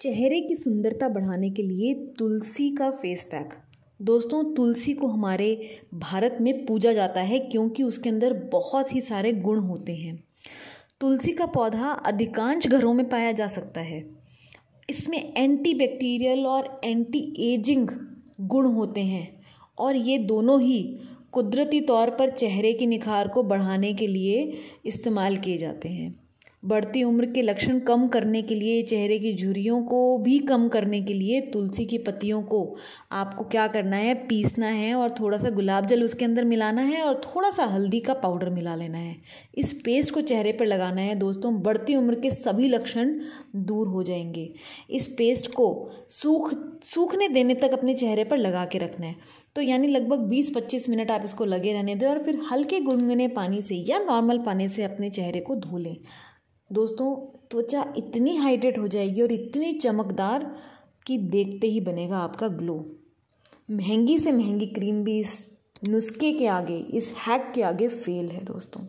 चेहरे की सुंदरता बढ़ाने के लिए तुलसी का फेस पैक दोस्तों तुलसी को हमारे भारत में पूजा जाता है क्योंकि उसके अंदर बहुत ही सारे गुण होते हैं तुलसी का पौधा अधिकांश घरों में पाया जा सकता है इसमें एंटी बैक्टीरियल और एंटी एजिंग गुण होते हैं और ये दोनों ही कुदरती तौर पर चेहरे की निखार को बढ़ाने के लिए इस्तेमाल किए जाते हैं बढ़ती उम्र के लक्षण कम करने के लिए चेहरे की झुरियों को भी कम करने के लिए तुलसी की पत्तियों को आपको क्या करना है पीसना है और थोड़ा सा गुलाब जल उसके अंदर मिलाना है और थोड़ा सा हल्दी का पाउडर मिला लेना है इस पेस्ट को चेहरे पर लगाना है दोस्तों बढ़ती उम्र के सभी लक्षण दूर हो जाएंगे इस पेस्ट को सूख सूखने देने तक अपने चेहरे पर लगा के रखना है तो यानी लगभग 20-25 मिनट आप इसको लगे रहने दें और फिर हल्के गुनगुने पानी से या नॉर्मल पानी से अपने चेहरे को धो लें दोस्तों त्वचा इतनी हाइड्रेट हो जाएगी और इतनी चमकदार कि देखते ही बनेगा आपका ग्लो महंगी से महंगी क्रीम भी इस नुस्खे के आगे इस हैक के आगे फेल है दोस्तों